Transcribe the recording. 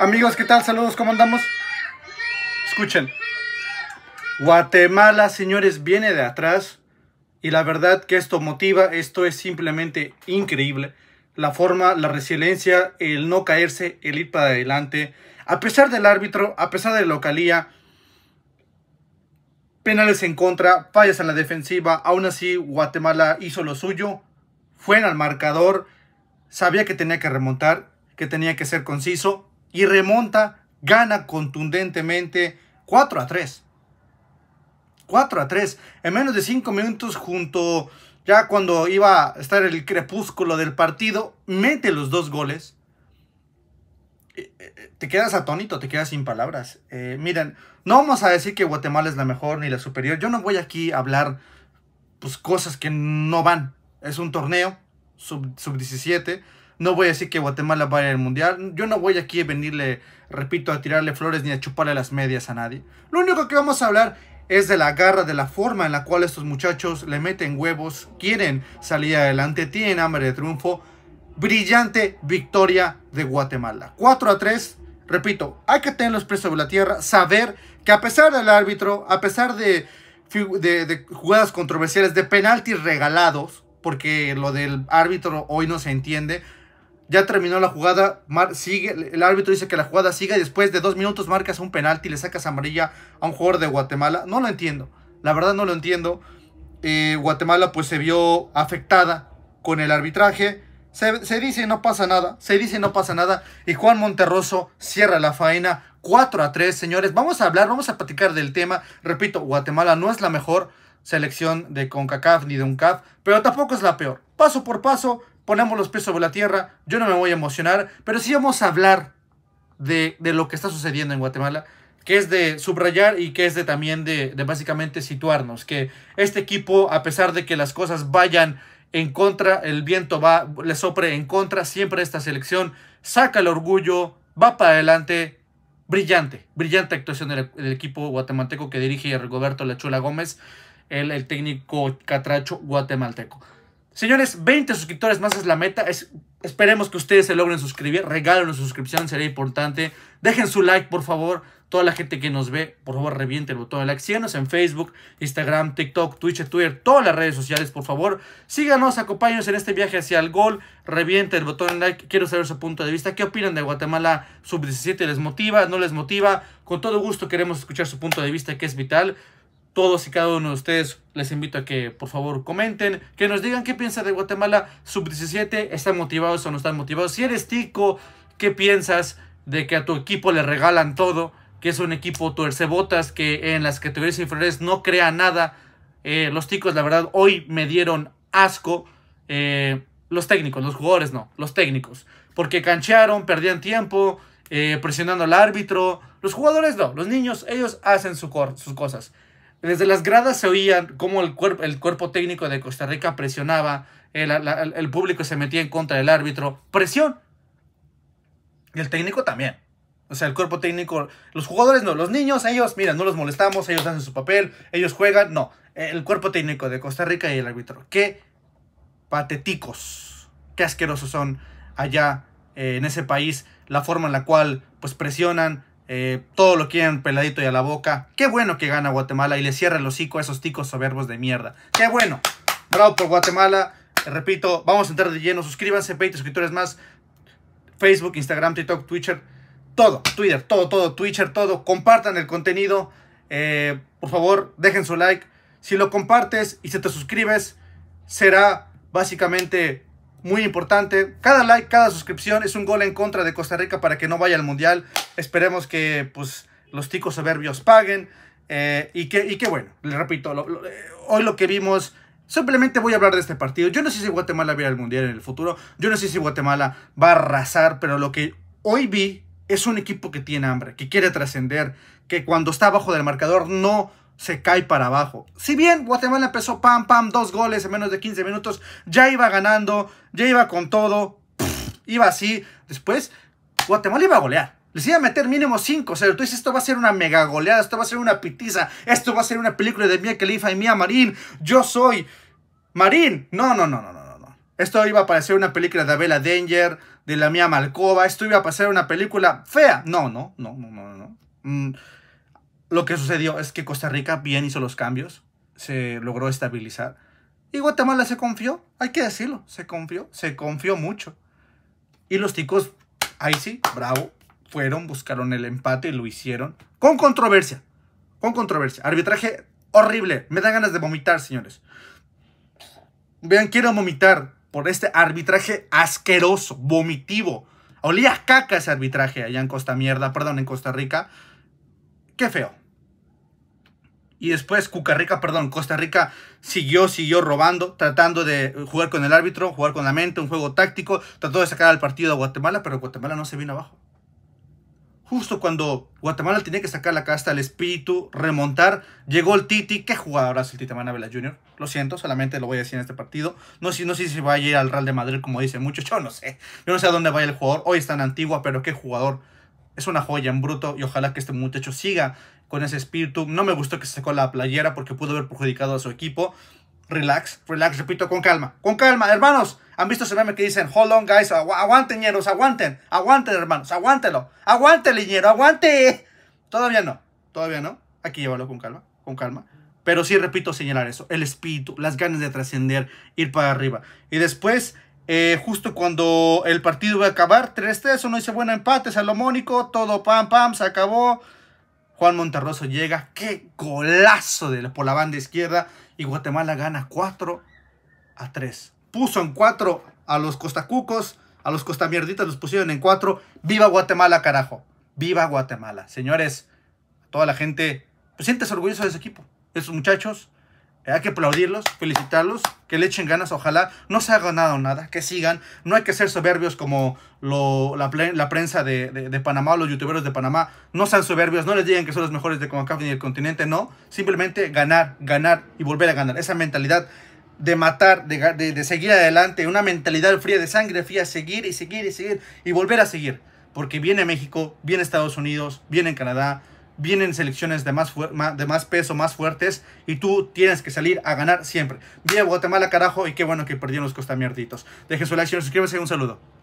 Amigos, ¿qué tal? Saludos, ¿cómo andamos? Escuchen. Guatemala, señores, viene de atrás. Y la verdad que esto motiva, esto es simplemente increíble. La forma, la resiliencia, el no caerse, el ir para adelante. A pesar del árbitro, a pesar de la localía, penales en contra, fallas en la defensiva. Aún así, Guatemala hizo lo suyo, fue en el marcador, sabía que tenía que remontar, que tenía que ser conciso, y remonta, gana contundentemente 4 a 3. 4 a 3. En menos de 5 minutos junto ya cuando iba a estar el crepúsculo del partido, mete los dos goles. Eh, eh, te quedas atónito, te quedas sin palabras. Eh, miren, no vamos a decir que Guatemala es la mejor ni la superior. Yo no voy aquí a hablar pues, cosas que no van. Es un torneo sub-17. sub 17 no voy a decir que Guatemala vaya al mundial. Yo no voy aquí a venirle, repito, a tirarle flores ni a chuparle las medias a nadie. Lo único que vamos a hablar es de la garra, de la forma en la cual estos muchachos le meten huevos, quieren salir adelante, tienen hambre de triunfo. Brillante victoria de Guatemala. 4 a 3. Repito, hay que tener los pies sobre la tierra, saber que a pesar del árbitro, a pesar de, de, de jugadas controversiales, de penaltis regalados, porque lo del árbitro hoy no se entiende, ya terminó la jugada, sigue, el árbitro dice que la jugada sigue y después de dos minutos marcas un penalti, y le sacas amarilla a un jugador de Guatemala. No lo entiendo, la verdad no lo entiendo. Eh, Guatemala pues se vio afectada con el arbitraje. Se, dice no pasa nada, se dice no pasa nada. Y Juan Monterroso cierra la faena 4 a 3, señores. Vamos a hablar, vamos a platicar del tema. Repito, Guatemala no es la mejor selección de CONCACAF ni de UNCAF, pero tampoco es la peor. Paso por paso, ponemos los pies sobre la tierra, yo no me voy a emocionar, pero sí vamos a hablar de, lo que está sucediendo en Guatemala, que es de subrayar y que es de también de, básicamente situarnos, que este equipo, a pesar de que las cosas vayan en contra, el viento va, le sopre en contra, siempre esta selección saca el orgullo, va para adelante, brillante, brillante actuación del, equipo guatemalteco que dirige Roberto Lachula Gómez, el, el técnico catracho guatemalteco. Señores, 20 suscriptores más es la meta. esperemos que ustedes se logren suscribir. Regalen una suscripción, sería importante. Dejen su like, por favor. Toda la gente que nos ve, por favor, reviente el botón de like. Síganos en Facebook, Instagram, TikTok, Twitch, Twitter, todas las redes sociales, por favor. Síganos, acompáñenos en este viaje hacia el gol. Reviente el botón de like. Quiero saber su punto de vista. ¿Qué opinan de Guatemala sub-17? ¿Les motiva? ¿No les motiva? Con todo gusto queremos escuchar su punto de vista, que es vital todos y cada uno de ustedes les invito a que por favor comenten, que nos digan qué piensa de Guatemala sub-17, están motivados o no están motivados. Si eres tico, ¿qué piensas de que a tu equipo le regalan todo? Que es un equipo tuercebotas que en las categorías inferiores no crea nada. Eh, los ticos, la verdad, hoy me dieron asco. Eh, los técnicos, los jugadores no, los técnicos. Porque canchearon, perdían tiempo, eh, presionando al árbitro. Los jugadores no, los niños, ellos hacen sus cosas. Desde las gradas se oía cómo el, el cuerpo técnico de Costa Rica presionaba, eh, el, público se metía en contra del árbitro. Presión. Y el técnico también. O sea, el cuerpo técnico, los jugadores no, los niños, ellos, mira, no los molestamos, ellos hacen su papel, ellos juegan, no. El cuerpo técnico de Costa Rica y el árbitro. Qué patéticos! qué asquerosos son allá eh, en ese país, la forma en la cual pues presionan, eh, todo lo quieren peladito y a la boca. Qué bueno que gana Guatemala y le cierra el hocico a esos ticos soberbos de mierda. Qué bueno. Bravo por Guatemala. Eh, repito, vamos a entrar de lleno. Suscríbanse, 20 suscriptores más. Facebook, Instagram, TikTok, Twitter. Todo, Twitter, todo, todo, Twitter, todo. Compartan el contenido. Eh, por favor, dejen su like. Si lo compartes y se te suscribes, será básicamente muy importante. Cada like, cada suscripción es un gol en contra de Costa Rica para que no vaya al Mundial. Esperemos que pues, los ticos soberbios paguen. Eh, y, que, bueno, les repito, eh, hoy lo que vimos, simplemente voy a hablar de este partido. Yo no sé si Guatemala va el Mundial en el futuro. Yo no sé si Guatemala va a arrasar, pero lo que hoy vi es un equipo que tiene hambre, que quiere trascender, que cuando está abajo del marcador no se cae para abajo. Si bien Guatemala empezó pam, pam, dos goles en menos de 15 minutos, ya iba ganando, ya iba con todo, iba así. Después, Guatemala iba a golear. Les iba a meter mínimo 5 sea, Tú dices, esto va a ser una mega goleada, esto va a ser una pitiza, esto va a ser una película de Mia Khalifa y Mia Marín. Yo soy Marín. No, no, no, no, no, no. Esto iba a parecer una película de Abela Danger, de la Mia Malkova. Esto iba a parecer una película fea. No, no, no, no, no, no. Mm, lo que sucedió es que Costa Rica bien hizo los cambios, se logró estabilizar. Y Guatemala se confió, hay que decirlo, se confió, se confió mucho. Y los ticos, ahí sí, bravo, fueron, buscaron el empate y lo hicieron. Con controversia, con controversia. Arbitraje horrible, me dan ganas de vomitar, señores. Vean, quiero vomitar por este arbitraje asqueroso, vomitivo. Olía caca ese arbitraje allá en Costa Mierda, perdón, en Costa Rica. Qué feo. Y después Rica, perdón, Costa Rica siguió, siguió robando, tratando de jugar con el árbitro, jugar con la mente, un juego táctico, trató de sacar al partido a Guatemala, pero Guatemala no se vino abajo. Justo cuando Guatemala tenía que sacar la casta, al espíritu, remontar, llegó el Titi. ¿Qué hace el Titi Manabela Jr.? Lo siento, solamente lo voy a decir en este partido. No sé, no sé si va a ir al Real de Madrid, como dicen muchos. Yo no sé. Yo no sé a dónde vaya el jugador. Hoy es tan Antigua, pero qué jugador es una joya en bruto y ojalá que este muchacho siga con ese espíritu. No me gustó que se sacó la playera porque pudo haber perjudicado a su equipo. Relax, relax, repito, con calma, con calma, hermanos. Han visto ese meme que dicen, hold on, guys, aguanten, ñeros, aguanten, aguanten, hermanos, aguántelo, aguante, liñero, aguante. Todavía no, todavía no. Aquí llévalo con calma, con calma. Pero sí, repito, señalar eso, el espíritu, las ganas de trascender, ir para arriba. Y después, eh, justo cuando el partido va a acabar, 3-3, no dice, bueno, empate salomónico, todo pam, pam, se acabó. Juan Monterroso llega, qué golazo de, por la banda izquierda y Guatemala gana 4 a 3. Puso en 4 a los costacucos, a los costamierditas los pusieron en 4. ¡Viva Guatemala, carajo! ¡Viva Guatemala! Señores, toda la gente, pues sientes orgulloso de ese equipo. Esos muchachos hay que aplaudirlos, felicitarlos, que le echen ganas, ojalá no se ha ganado nada, que sigan. No hay que ser soberbios como la, prensa de, Panamá o los youtuberos de Panamá. No sean soberbios, no les digan que son los mejores de CONCACAF ni del continente, no. Simplemente ganar, ganar y volver a ganar. Esa mentalidad de matar, de, de seguir adelante, una mentalidad fría, de sangre fría, seguir y seguir y seguir y volver a seguir. Porque viene México, viene Estados Unidos, viene Canadá, vienen selecciones de más, de más peso, más fuertes, y tú tienes que salir a ganar siempre. Viva Guatemala, carajo, y qué bueno que perdieron los costamiarditos Dejen su like, suscríbanse y un saludo.